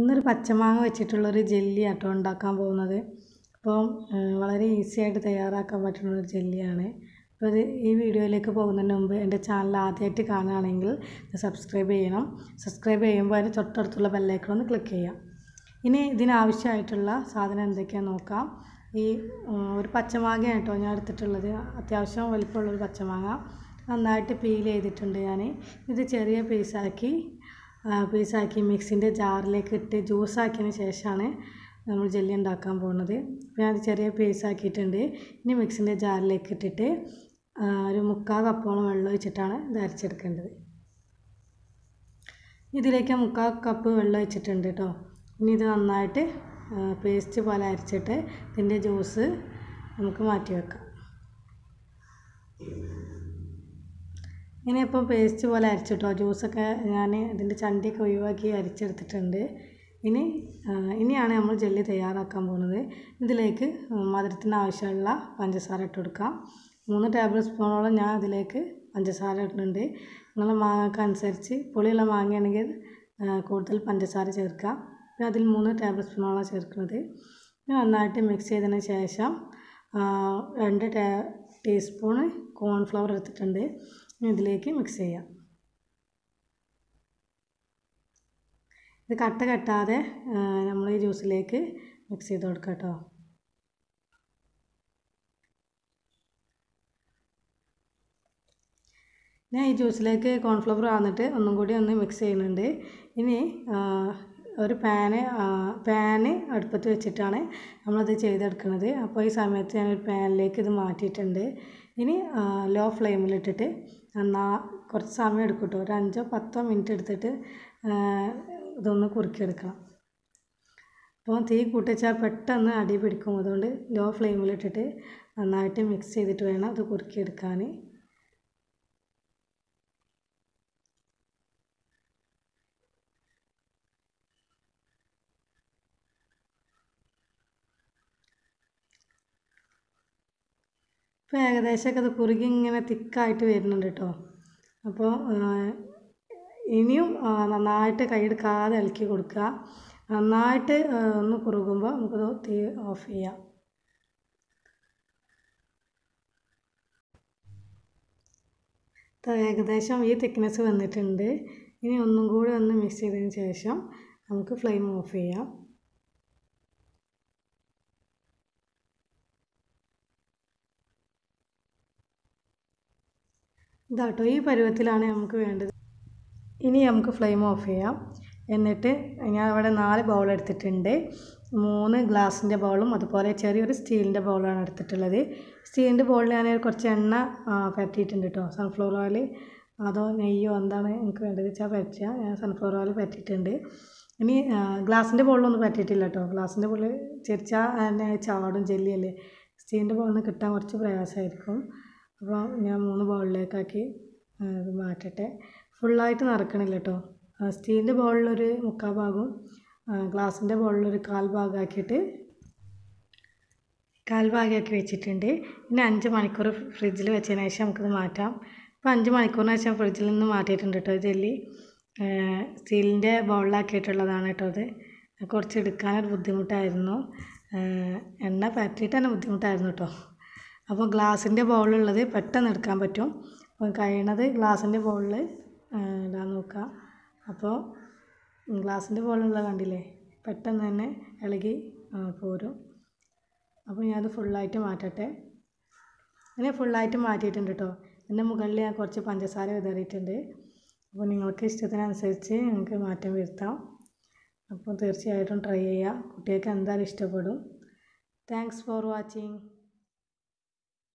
ഇന്നൊരു പച്ചമാങ്ങ വെച്ചിട്ടുള്ളൊരു ജെല്ലി ആട്ടോ ഉണ്ടാക്കാൻ പോകുന്നത് അപ്പം വളരെ ഈസി ആയിട്ട് തയ്യാറാക്കാൻ പറ്റുന്ന ഒരു ജെല്ലിയാണ് അപ്പോൾ ഈ വീഡിയോയിലേക്ക് പോകുന്നതിന് മുമ്പ് എൻ്റെ ചാനൽ ആദ്യമായിട്ട് കാണുകയാണെങ്കിൽ സബ്സ്ക്രൈബ് ചെയ്യണം സബ്സ്ക്രൈബ് ചെയ്യുമ്പോൾ അതിന് തൊട്ടടുത്തുള്ള ബെല്ലൈക്കൺ ഒന്ന് ക്ലിക്ക് ചെയ്യാം ഇനി ഇതിനാവശ്യമായിട്ടുള്ള സാധനം എന്തൊക്കെയാണെന്ന് നോക്കാം ഈ ഒരു പച്ചമാങ്ങ കേട്ടോ ഞാൻ എടുത്തിട്ടുള്ളത് അത്യാവശ്യം വലിപ്പമുള്ളൊരു പച്ചമാങ്ങ നന്നായിട്ട് പീൽ ചെയ്തിട്ടുണ്ട് ഞാൻ ഇത് ചെറിയ പീസാക്കി പീസാക്കി മിക്സിൻ്റെ ജാറിലേക്ക് ഇട്ട് ജ്യൂസാക്കിയതിന് ശേഷമാണ് നമ്മൾ ജെല്ലി ഉണ്ടാക്കാൻ പോകുന്നത് ഞാൻ അത് ചെറിയ പീസാക്കിയിട്ടുണ്ട് ഇനി മിക്സിൻ്റെ ജാറിലേക്ക് ഇട്ടിട്ട് ഒരു മുക്കാൽ കപ്പോളം വെള്ളം ഒഴിച്ചിട്ടാണ് ഇത് അരച്ചെടുക്കേണ്ടത് ഇതിലേക്ക് മുക്കാൽ കപ്പ് വെള്ളം ഒഴിച്ചിട്ടുണ്ട് കേട്ടോ ഇനി ഇത് നന്നായിട്ട് പേസ്റ്റ് പോലെ അരച്ചിട്ട് ഇതിൻ്റെ ജ്യൂസ് നമുക്ക് മാറ്റി വെക്കാം ഇങ്ങനെ ഇപ്പോൾ പേസ്റ്റ് പോലെ അരച്ചിട്ടോ ജ്യൂസൊക്കെ ഞാൻ ഇതിൻ്റെ ചണ്ടിയൊക്കെ ഒഴിവാക്കി അരിച്ചെടുത്തിട്ടുണ്ട് ഇനി ഇനിയാണ് നമ്മൾ ജെല്ലി തയ്യാറാക്കാൻ പോകുന്നത് ഇതിലേക്ക് മധുരത്തിന് ആവശ്യമുള്ള പഞ്ചസാര ഇട്ട് കൊടുക്കാം മൂന്ന് ടേബിൾ സ്പൂണോളം ഞാൻ അതിലേക്ക് പഞ്ചസാര ഇട്ടിട്ടുണ്ട് നിങ്ങൾ മാങ്ങക്ക് അനുസരിച്ച് പുളിയുള്ള മാങ്ങയാണെങ്കിൽ കൂടുതൽ പഞ്ചസാര ചേർക്കാം പിന്നെ അതിൽ മൂന്ന് ടേബിൾ സ്പൂണോളം ചേർക്കുന്നത് നന്നായിട്ട് മിക്സ് ചെയ്തതിന് ശേഷം രണ്ട് ടേ ടീസ്പൂണ് കോൺഫ്ലവർ എടുത്തിട്ടുണ്ട് ഇതിലേക്ക് മിക്സ് ചെയ്യാം ഇത് കട്ട കെട്ടാതെ നമ്മൾ ഈ ജ്യൂസിലേക്ക് മിക്സ് ചെയ്ത് കൊടുക്കാം കേട്ടോ ഞാൻ ഈ ജ്യൂസിലേക്ക് കോൺഫ്ലവർ വന്നിട്ട് ഒന്നും കൂടി ഒന്ന് മിക്സ് ചെയ്യുന്നുണ്ട് ഇനി ഒരു പാന് പാന് അടുപ്പത്ത് വെച്ചിട്ടാണ് നമ്മളത് ചെയ്തെടുക്കുന്നത് അപ്പോൾ ഈ സമയത്ത് ഞാനൊരു പാനിലേക്ക് ഇത് മാറ്റിയിട്ടുണ്ട് ഇനി ലോ ഫ്ലെയിമിലിട്ടിട്ട് നന്നാ കുറച്ച് സമയം എടുക്കും കേട്ടോ ഒരു അഞ്ചോ പത്തോ മിനിറ്റ് എടുത്തിട്ട് ഇതൊന്ന് കുറുക്കിയെടുക്കണം അപ്പോൾ തീ കൂട്ടിച്ചാൽ പെട്ടെന്ന് അടി പിടിക്കും അതുകൊണ്ട് ലോ ഫ്ലെയിമിലിട്ടിട്ട് നന്നായിട്ട് മിക്സ് ചെയ്തിട്ട് വേണം അത് കുറുക്കിയെടുക്കാൻ ഇപ്പോൾ ഏകദേശമൊക്കെ അത് കുറുകി ഇങ്ങനെ തിക്കായിട്ട് വരുന്നുണ്ട് കേട്ടോ അപ്പോൾ ഇനിയും നന്നായിട്ട് കൈയെടുക്കാതെ ഇളക്കി കൊടുക്കുക നന്നായിട്ട് ഒന്ന് കുറുകുമ്പോൾ നമുക്കത് തീ ഓഫ് ചെയ്യാം ഏകദേശം ഈ തിക്നെസ് വന്നിട്ടുണ്ട് ഇനി ഒന്നും കൂടി ഒന്ന് മിക്സ് ചെയ്തതിന് ശേഷം നമുക്ക് ഫ്ലെയിം ഓഫ് ചെയ്യാം ഇതാട്ടോ ഈ പരുവത്തിലാണ് നമുക്ക് വേണ്ടത് ഇനി നമുക്ക് ഫ്ലെയിം ഓഫ് ചെയ്യാം എന്നിട്ട് ഞാൻ അവിടെ നാല് ബൗൾ എടുത്തിട്ടുണ്ട് മൂന്ന് ഗ്ലാസിൻ്റെ ബൗളും അതുപോലെ ചെറിയൊരു സ്റ്റീലിൻ്റെ ബൗളാണ് എടുത്തിട്ടുള്ളത് സ്റ്റീലിൻ്റെ ബൗളിൽ ഞാൻ കുറച്ച് എണ്ണ പരറ്റിയിട്ടുണ്ട് കേട്ടോ സൺഫ്ലവർ ഓയിൽ അതോ നെയ്യോ എന്താണ് എനിക്ക് വേണ്ടത് വെച്ചാൽ പറ്റുക ഞാൻ സൺഫ്ലവർ ഓയിൽ പറ്റിയിട്ടുണ്ട് ഇനി ഗ്ലാസിൻ്റെ ബോളിലൊന്നും പറ്റിയിട്ടില്ല കേട്ടോ ഗ്ലാസിൻ്റെ ബോളിൽ ചെരിച്ചാൽ ചാടും ജെല്ലിയല്ലേ സ്റ്റീലിൻ്റെ നിന്ന് കിട്ടാൻ കുറച്ച് പ്രയാസമായിരിക്കും അപ്പോൾ ഞാൻ മൂന്ന് ബൗളിലേക്കാക്കി അത് മാറ്റട്ടെ ഫുള്ളായിട്ട് നിറക്കണില്ല കേട്ടോ സ്റ്റീലിൻ്റെ ബൗളിലൊരു മുക്കാൽ ഭാഗവും ഗ്ലാസിൻ്റെ ബൗളിലൊരു കാൽ ഭാഗമാക്കിയിട്ട് കാൽ ഭാഗമാക്കി വെച്ചിട്ടുണ്ട് പിന്നെ അഞ്ച് മണിക്കൂർ ഫ്രിഡ്ജിൽ വെച്ചതിന് ശേഷം നമുക്കത് മാറ്റാം അപ്പോൾ അഞ്ച് മണിക്കൂറിന് ശേഷം ഫ്രിഡ്ജിൽ നിന്ന് മാറ്റിയിട്ടുണ്ട് കേട്ടോ ജെല്ലി സ്റ്റീലിൻ്റെ ബൗളിലാക്കിയിട്ടുള്ളതാണ് കേട്ടോ അത് കുറച്ച് എടുക്കാനൊരു ബുദ്ധിമുട്ടായിരുന്നു എണ്ണ പറ്റിയിട്ട് തന്നെ ബുദ്ധിമുട്ടായിരുന്നു കേട്ടോ അപ്പോൾ ഗ്ലാസിൻ്റെ ബൗളുള്ളത് പെട്ടെന്ന് എടുക്കാൻ പറ്റും അപ്പോൾ കഴിയണത് ഗ്ലാസിൻ്റെ ബൗളിൽ ഇടാൻ നോക്കുക അപ്പോൾ ഗ്ലാസിൻ്റെ ബോളുള്ളത് കണ്ടില്ലേ പെട്ടെന്ന് തന്നെ ഇളകി പോരും അപ്പോൾ ഞാനത് ഫുള്ളായിട്ട് മാറ്റട്ടെ അങ്ങനെ ഫുള്ളായിട്ട് മാറ്റിയിട്ടുണ്ട് കേട്ടോ എൻ്റെ മുകളിൽ ഞാൻ കുറച്ച് പഞ്ചസാര വിതറിയിട്ടുണ്ട് അപ്പോൾ നിങ്ങൾക്ക് ഇഷ്ടത്തിനനുസരിച്ച് നിങ്ങൾക്ക് മാറ്റം വരുത്താം അപ്പോൾ തീർച്ചയായിട്ടും ട്രൈ ചെയ്യുക കുട്ടികൾക്ക് എന്തായാലും ഇഷ്ടപ്പെടും താങ്ക്സ് ഫോർ വാച്ചിങ്